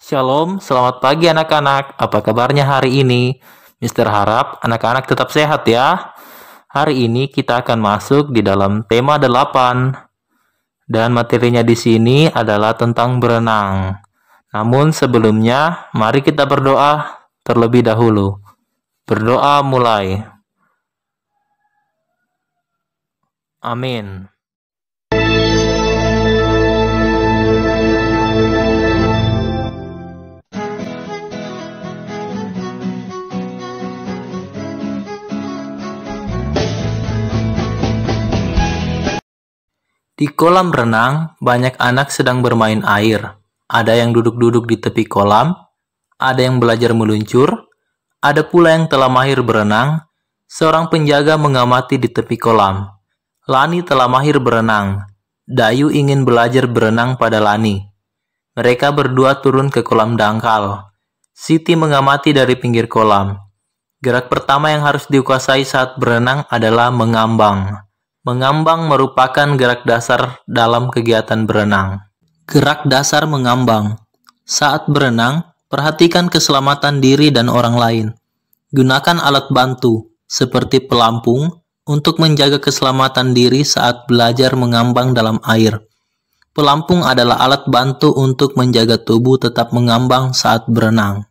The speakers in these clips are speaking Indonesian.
Shalom, selamat pagi anak-anak. Apa kabarnya hari ini? Mister harap anak-anak tetap sehat ya. Hari ini kita akan masuk di dalam tema 8. Dan materinya di sini adalah tentang berenang. Namun sebelumnya, mari kita berdoa terlebih dahulu. Berdoa mulai. Amin. Di kolam renang, banyak anak sedang bermain air. Ada yang duduk-duduk di tepi kolam, ada yang belajar meluncur, ada pula yang telah mahir berenang. Seorang penjaga mengamati di tepi kolam. Lani telah mahir berenang. Dayu ingin belajar berenang pada Lani. Mereka berdua turun ke kolam dangkal. Siti mengamati dari pinggir kolam. Gerak pertama yang harus dikuasai saat berenang adalah mengambang. Mengambang merupakan gerak dasar dalam kegiatan berenang. Gerak dasar mengambang. Saat berenang, perhatikan keselamatan diri dan orang lain. Gunakan alat bantu, seperti pelampung, untuk menjaga keselamatan diri saat belajar mengambang dalam air. Pelampung adalah alat bantu untuk menjaga tubuh tetap mengambang saat berenang.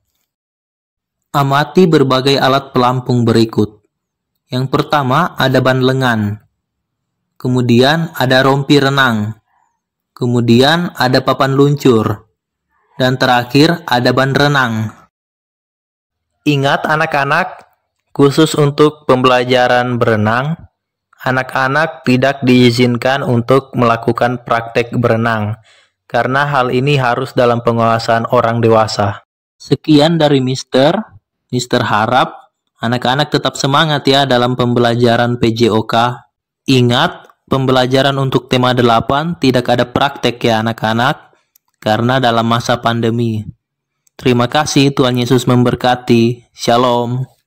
Amati berbagai alat pelampung berikut. Yang pertama ada ban lengan, kemudian ada rompi renang, kemudian ada papan luncur, dan terakhir ada ban renang. Ingat anak-anak, khusus untuk pembelajaran berenang, anak-anak tidak diizinkan untuk melakukan praktek berenang, karena hal ini harus dalam pengawasan orang dewasa. Sekian dari Mister. Mister harap anak-anak tetap semangat ya dalam pembelajaran PJOK Ingat, pembelajaran untuk tema 8 tidak ada praktek ya anak-anak, karena dalam masa pandemi. Terima kasih Tuhan Yesus memberkati. Shalom.